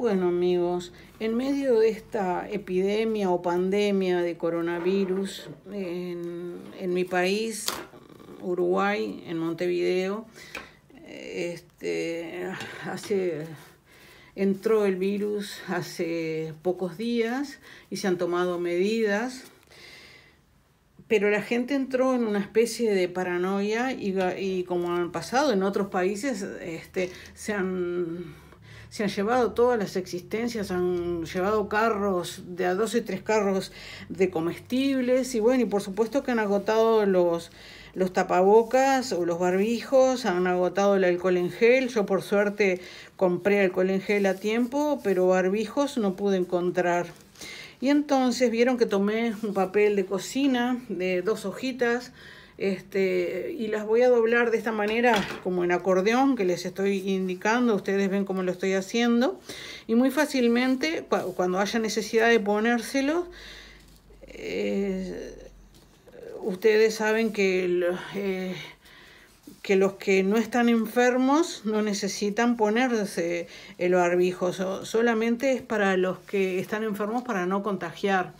Bueno amigos, en medio de esta epidemia o pandemia de coronavirus en, mi país, Uruguay, en Montevideo, este, hace, entró el virus hace pocos días y se han tomado medidas, pero la gente entró en una especie de paranoia y, como han pasado en otros países, este, se han se han llevado todas las existencias, han llevado carros, de a dos y tres carros de comestibles, y bueno, y por supuesto que han agotado los, los tapabocas o los barbijos, han agotado el alcohol en gel. Yo por suerte compré alcohol en gel a tiempo, pero barbijos no pude encontrar. Y entonces vieron que tomé un papel de cocina de dos hojitas, este, y las voy a doblar de esta manera como en acordeón que les estoy indicando, ustedes ven cómo lo estoy haciendo y muy fácilmente cuando haya necesidad de ponérselos eh, ustedes saben que, eh, que los que no están enfermos no necesitan ponerse el barbijo, solamente es para los que están enfermos para no contagiar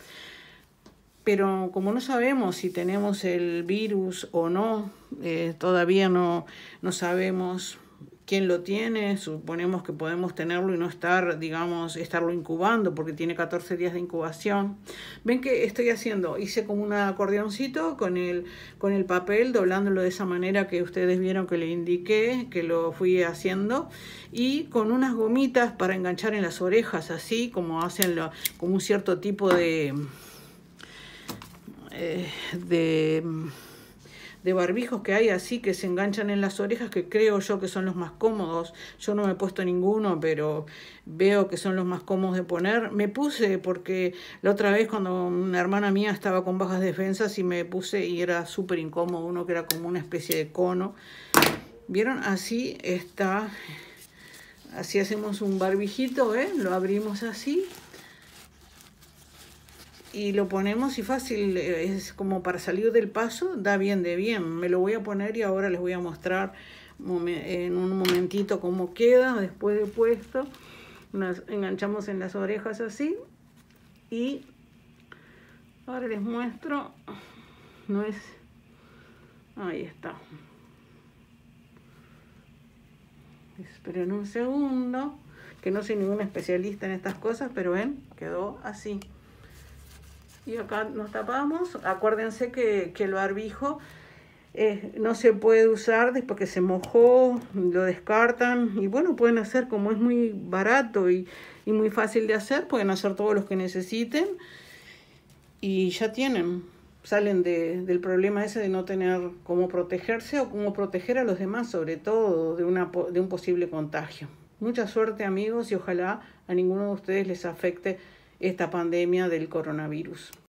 pero como no sabemos si tenemos el virus o no, eh, todavía no, no sabemos quién lo tiene, suponemos que podemos tenerlo y no estar, digamos, estarlo incubando porque tiene 14 días de incubación. Ven que estoy haciendo, hice como un acordeoncito con el, con el papel, doblándolo de esa manera que ustedes vieron que le indiqué, que lo fui haciendo, y con unas gomitas para enganchar en las orejas, así como hacen lo, como un cierto tipo de eh, de, mm, de barbijos que hay así que se enganchan en las orejas, que creo yo que son los más cómodos. Yo no me he puesto ninguno, pero veo que son los más cómodos de poner. Me puse porque la otra vez cuando una hermana mía estaba con bajas defensas y me puse y era súper incómodo uno que era como una especie de cono. ¿Vieron? Así está. Así hacemos un barbijito, ¿eh? Lo abrimos así y lo ponemos y fácil, eh, es como para salir del paso, da bien de bien. Me lo voy a poner y ahora les voy a mostrar en un momentito cómo queda después de puesto. Nos enganchamos en las orejas así y ahora les muestro, no es, ahí está. Esperen un segundo, que no soy ningún especialista en estas cosas, pero ven, quedó así acá nos tapamos. Acuérdense que, el barbijo eh, no se puede usar después que se mojó, lo descartan y bueno, pueden hacer como es muy barato y, muy fácil de hacer, pueden hacer todos los que necesiten y ya tienen, salen del problema ese de no tener cómo protegerse o cómo proteger a los demás, sobre todo de, una, de un posible contagio. Mucha suerte amigos y ojalá a ninguno de ustedes les afecte esta pandemia del coronavirus.